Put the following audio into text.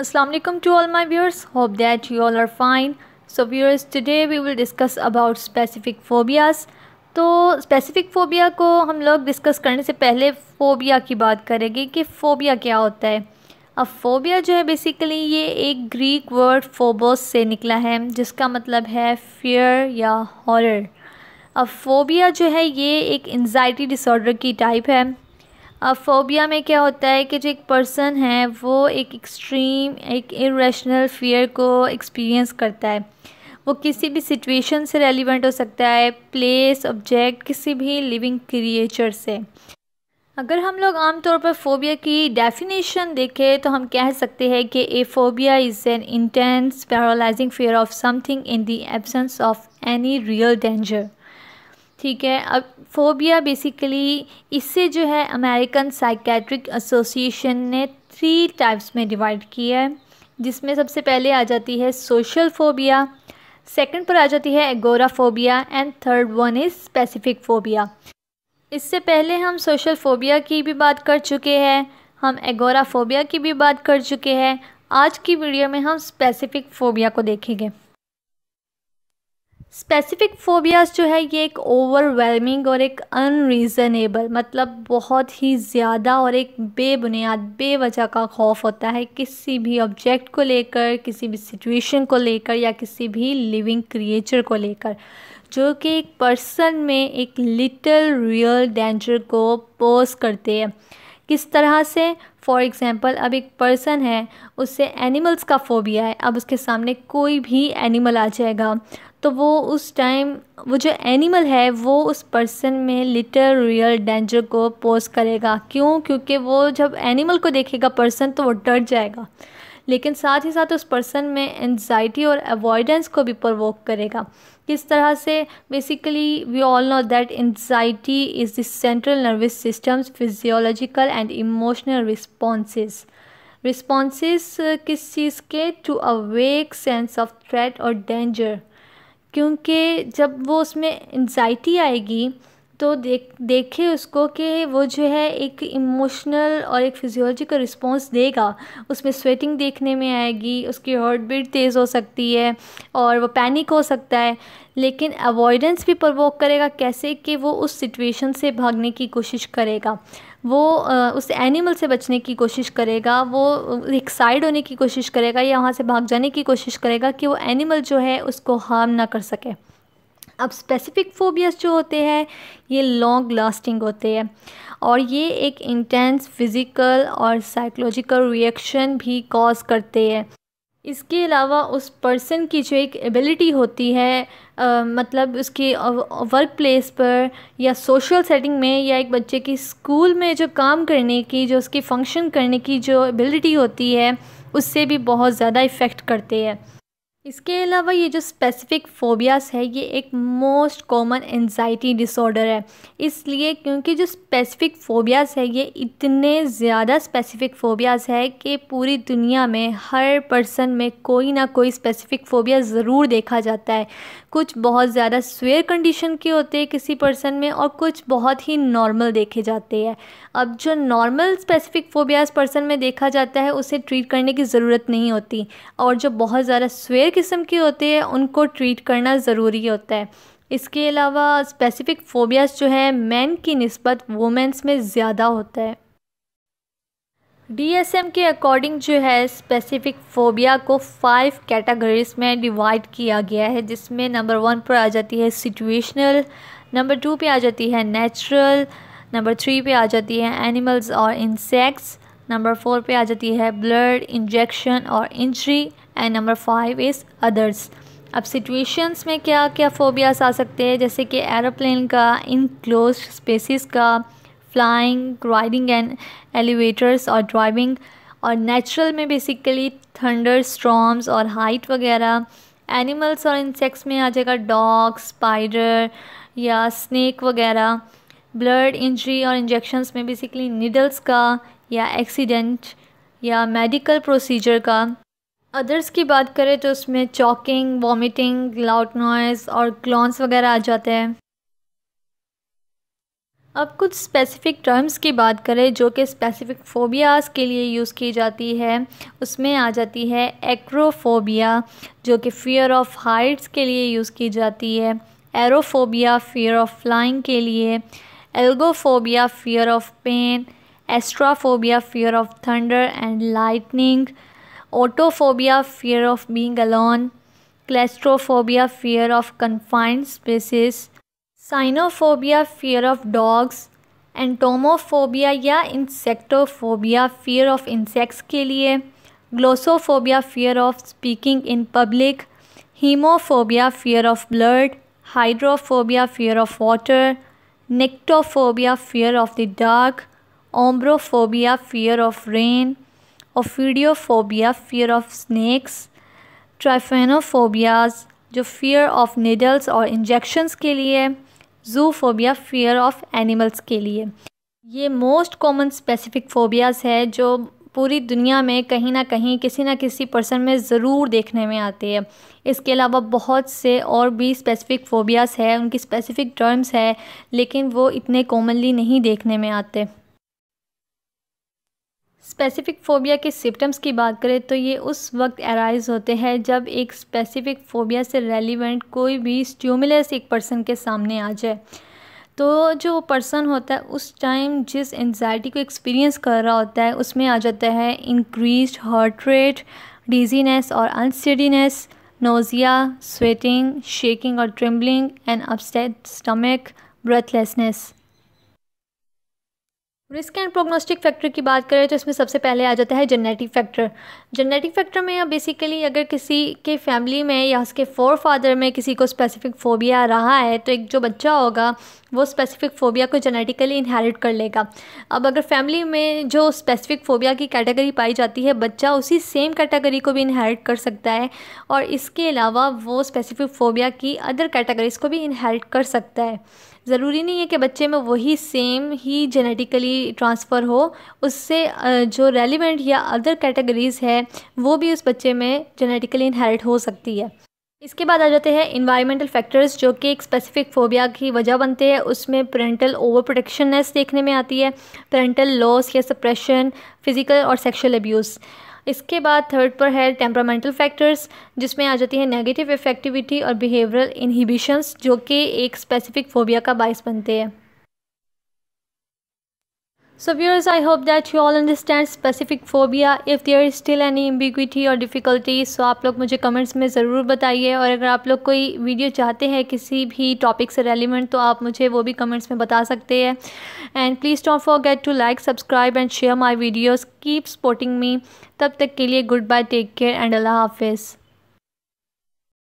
Assalamualaikum to all my viewers. Hope that you all are fine. So viewers, today we will discuss about specific phobias. तो specific phobia को हम लोग discuss करने से पहले phobia की बात करेंगे कि फ़ोबिया क्या होता है अब फ़ोबिया जो है बेसिकली ये एक ग्रीक वर्ड फोबोस से निकला है जिसका मतलब है फियर या हॉरर अब फ़ोबिया जो है ये एक एनजाइटी डिसऑर्डर की टाइप है फ़ोबिया में क्या होता है कि जो एक पर्सन है वो एक एक्सट्रीम एक इरेशनल फियर को एक्सपीरियंस करता है वो किसी भी सिचुएशन से रेलिवेंट हो सकता है प्लेस ऑब्जेक्ट किसी भी लिविंग क्रिएचर से अगर हम लोग आमतौर पर फोबिया की डेफिनेशन देखें तो हम कह सकते हैं कि a phobia is an intense paralysing fear of something in the absence of any real danger ठीक है अब फोबिया बेसिकली इससे जो है अमेरिकन साइकेट्रिक एसोसिएशन ने थ्री टाइप्स में डिवाइड किया है जिसमें सबसे पहले आ जाती है सोशल फोबिया सेकंड पर आ जाती है agoraphobia and third one is specific phobia इससे पहले हम सोशल फोबिया की भी बात कर चुके हैं हम एगोराफोबिया की भी बात कर चुके हैं आज की वीडियो में हम स्पेसिफिक फोबिया को देखेंगे स्पेसिफिक फोबियाज़ जो है ये एक ओवरवेलमिंग और एक अनरीज़नेबल मतलब बहुत ही ज़्यादा और एक बेबुनियाद बेवजह का खौफ होता है किसी भी ऑब्जेक्ट को लेकर किसी भी सिचुएशन को लेकर या किसी भी लिविंग क्रिएचर को लेकर जो कि एक पर्सन में एक लिटिल रियल डेंजर को पोज करते हैं किस तरह से फॉर एग्ज़ाम्पल अब एक पर्सन है उससे एनिमल्स का फ़ोबिया है अब उसके सामने कोई भी एनिमल आ जाएगा तो वो उस टाइम वो जो एनिमल है वो उस पर्सन में लिटर रियल डेंजर को पोज करेगा क्यों क्योंकि वो जब एनिमल को देखेगा पर्सन तो वो डर जाएगा लेकिन साथ ही साथ उस पर्सन में एनजाइटी और अवॉइडेंस को भी प्रवोक करेगा किस तरह से basically we all know that anxiety is the central nervous systems physiological and emotional responses responses किस चीज़ के to awake sense of threat और डेंजर क्योंकि जब वो उसमें एनजाइटी आएगी तो देख देखे उसको कि वो जो है एक इमोशनल और एक फिजियोलॉजिकल रिस्पॉन्स देगा उसमें स्वेटिंग देखने में आएगी उसकी हार्ट बीट तेज़ हो सकती है और वो पैनिक हो सकता है लेकिन अवॉइडेंस भी प्रवोक करेगा कैसे कि वो उस सिचुएशन से भागने की कोशिश करेगा वो उस एनिमल से बचने की कोशिश करेगा वो एक साइड होने की कोशिश करेगा या वहाँ से भाग जाने की कोशिश करेगा कि वो एनिमल जो है उसको हार्म ना कर सके अब स्पेसिफिक फोबियाज़ जो होते हैं ये लॉन्ग लास्टिंग होते हैं और ये एक इंटेंस फिज़िकल और साइकोलॉजिकल रिएक्शन भी कॉज करते हैं इसके अलावा उस पर्सन की जो एक एबिलिटी होती है आ, मतलब उसके वर्क प्लेस पर या सोशल सेटिंग में या एक बच्चे की स्कूल में जो काम करने की जो उसकी फंक्शन करने की जो एबिलिटी होती है उससे भी बहुत ज़्यादा इफ़ेक्ट करते हैं इसके अलावा ये जो स्पेसिफ़िक फ़ोबियाज़ है ये एक मोस्ट कॉमन एनजाइटी डिसऑर्डर है इसलिए क्योंकि जो स्पेसिफ़िक फ़ोबियाज़ है ये इतने ज़्यादा स्पेसिफ़िक फ़ोबियाज़ है कि पूरी दुनिया में हर पर्सन में कोई ना कोई स्पेसिफ़िक फ़ोबिया ज़रूर देखा जाता है कुछ बहुत ज़्यादा स्वेयर कंडीशन के होते हैं किसी पर्सन में और कुछ बहुत ही नॉर्मल देखे जाते हैं अब जो नॉर्मल स्पेसिफ़िक फ़ोबियाज़ पर्सन में देखा जाता है उसे ट्रीट करने की ज़रूरत नहीं होती और जो बहुत ज़्यादा स्वेयर किस्म की होती है उनको ट्रीट करना ज़रूरी होता है इसके अलावा स्पेसिफ़िक फ़ोबियाज़ जो है मैन की नस्बत वुमेंस में ज़्यादा होता है डीएसएम के अकॉर्डिंग जो है स्पेसिफिक फोबिया को फाइव कैटेगरीज में डिवाइड किया गया है जिसमें नंबर वन पर आ जाती है सिचुएशनल नंबर टू पे आ जाती है नेचुरल नंबर थ्री पे आ जाती है एनिमल्स और इंसेक्ट्स नंबर फोर पे आ जाती है ब्लड इंजेक्शन और injury and number five is others अब सिचुएशंस में क्या क्या फ़ोबियास आ सकते हैं जैसे कि एरोप्लेन का इनक्लोज स्पेसिस का फ्लाइंग राइडिंग एंड एलिवेटर्स और ड्राइविंग और नेचुरल में बेसिकली थंडर स्ट्रॉम्स और हाइट वगैरह एनिमल्स और इंसेक्ट्स में आ जाएगा डॉग स्पाइडर या स्नैक वगैरह ब्लड इंजरी और इंजेक्शंस में बेसिकली निडल्स का या एक्सीडेंट या मेडिकल प्रोसीजर का अदर्स की बात करें तो उसमें चॉकिंग वॉमिटिंग लाउड नॉइज़ और क्लॉन्स वगैरह आ जाते हैं अब कुछ स्पेसिफ़िक टर्म्स की बात करें जो कि स्पेसिफ़िक फ़ोबियाज़ के लिए यूज़ की जाती है उसमें आ जाती है एक्रोफोबिया जो कि फ़ियर ऑफ़ हाइट्स के लिए यूज़ की जाती है एरोफोबिया फ़ियर ऑफ़ फ्लाइंग के लिए algophobia fear of pain astraphobia fear of thunder and lightning autophobia fear of being alone claustrophobia fear of confined spaces cynophobia fear of dogs entomophobia ya insectophobia fear of insects ke liye glossophobia fear of speaking in public hemophobia fear of blood hydrophobia fear of water nectophobia fear of the dark ombrophobia fear of rain ophidiophobia fear of snakes trypanophobias जो fear of needles और injections के लिए zoophobia fear of animals के लिए ये most common specific phobias है जो पूरी दुनिया में कहीं ना कहीं किसी ना किसी पर्सन में ज़रूर देखने में आती है इसके अलावा बहुत से और भी स्पेसिफ़िक फ़ोबियाज़ हैं उनकी स्पेसिफ़िक टर्म्स है लेकिन वो इतने कॉमनली नहीं देखने में आते स्पेसिफ़िक फ़ोबिया के सिम्टम्स की बात करें तो ये उस वक्त एराइज होते हैं जब एक स्पेसिफ़िक फ़ोबिया से रेलिवेंट कोई भी स्ट्यूमिलस एक पर्सन के सामने आ जाए तो जो पर्सन होता है उस टाइम जिस एनजाइटी को एक्सपीरियंस कर रहा होता है उसमें आ जाता है इंक्रीज हार्ट रेट डिजीनेस और अनस्टिडीनेस नोज़िया स्वेटिंग शेकिंग और trembling and upset stomach breathlessness risk and prognostic factor की बात करें तो इसमें सबसे पहले आ जाता है जेनेटिक फैक्टर जेनेटिक फैक्टर में या बेसिकली अगर किसी के फैमिली में या उसके फोर फादर में किसी को स्पेसिफिक फोबिया रहा है तो एक जो बच्चा होगा वो स्पेसिफिक फोबिया को जेनेटिकली इनहेरिट कर लेगा अब अगर फैमिली में जो स्पेसिफिक फोबिया की कैटेगरी पाई जाती है बच्चा उसी सेम कैटेगरी को भी इनहेरिट कर सकता है और इसके अलावा वो स्पेसिफिक फोबिया की अदर कैटेगरीज़ को भी इनहेरिट कर सकता है ज़रूरी नहीं है कि बच्चे में वही सेम ही जेनेटिकली ट्रांसफ़र हो उससे जो रेलिवेंट या अदर कैटेगरीज़ है वो भी उस बच्चे में जेनेटिकली इनहेरिट हो सकती है इसके बाद आ जाते हैं इन्वायरमेंटल फैक्टर्स जो कि एक स्पेसिफिक फोबिया की वजह बनते हैं उसमें पेरेंटल ओवर प्रोटेक्शननेस देखने में आती है पेरेंटल लॉस या सप्रेशन फिज़िकल और सेक्शुअल अब्यूज़ इसके बाद थर्ड पर है टेम्परामेंटल फैक्टर्स जिसमें आ जाती है नेगेटिव इफेक्टिविटी और बिहेवियरल इनहिबिशंस जो कि एक स्पेसिफिक फोबिया का बायस बनते हैं So viewers, I hope that you all understand specific phobia. If there is still any ambiguity or difficulty, so आप लोग मुझे comments में ज़रूर बताइए और अगर आप लोग कोई video चाहते हैं किसी भी topic से relevant तो आप मुझे वो भी comments में बता सकते हैं And please don't forget to like, subscribe and share my videos. Keep supporting me. तब तक के लिए good bye, take care and Allah Hafiz.